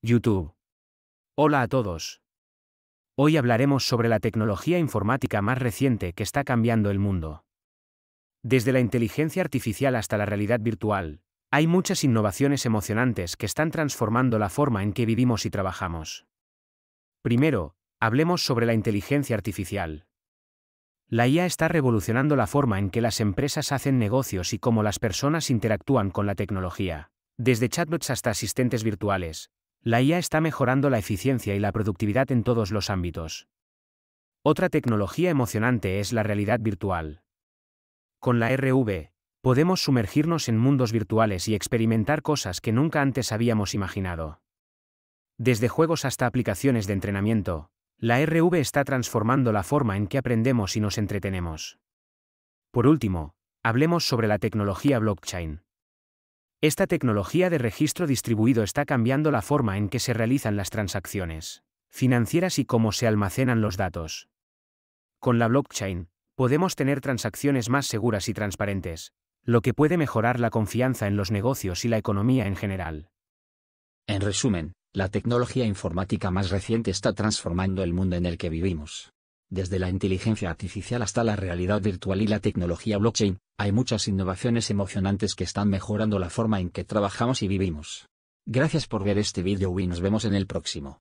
YouTube. Hola a todos. Hoy hablaremos sobre la tecnología informática más reciente que está cambiando el mundo. Desde la inteligencia artificial hasta la realidad virtual, hay muchas innovaciones emocionantes que están transformando la forma en que vivimos y trabajamos. Primero, hablemos sobre la inteligencia artificial. La IA está revolucionando la forma en que las empresas hacen negocios y cómo las personas interactúan con la tecnología, desde chatbots hasta asistentes virtuales, la IA está mejorando la eficiencia y la productividad en todos los ámbitos. Otra tecnología emocionante es la realidad virtual. Con la RV, podemos sumergirnos en mundos virtuales y experimentar cosas que nunca antes habíamos imaginado. Desde juegos hasta aplicaciones de entrenamiento, la RV está transformando la forma en que aprendemos y nos entretenemos. Por último, hablemos sobre la tecnología blockchain. Esta tecnología de registro distribuido está cambiando la forma en que se realizan las transacciones financieras y cómo se almacenan los datos. Con la blockchain, podemos tener transacciones más seguras y transparentes, lo que puede mejorar la confianza en los negocios y la economía en general. En resumen, la tecnología informática más reciente está transformando el mundo en el que vivimos. Desde la inteligencia artificial hasta la realidad virtual y la tecnología blockchain, hay muchas innovaciones emocionantes que están mejorando la forma en que trabajamos y vivimos. Gracias por ver este vídeo y nos vemos en el próximo.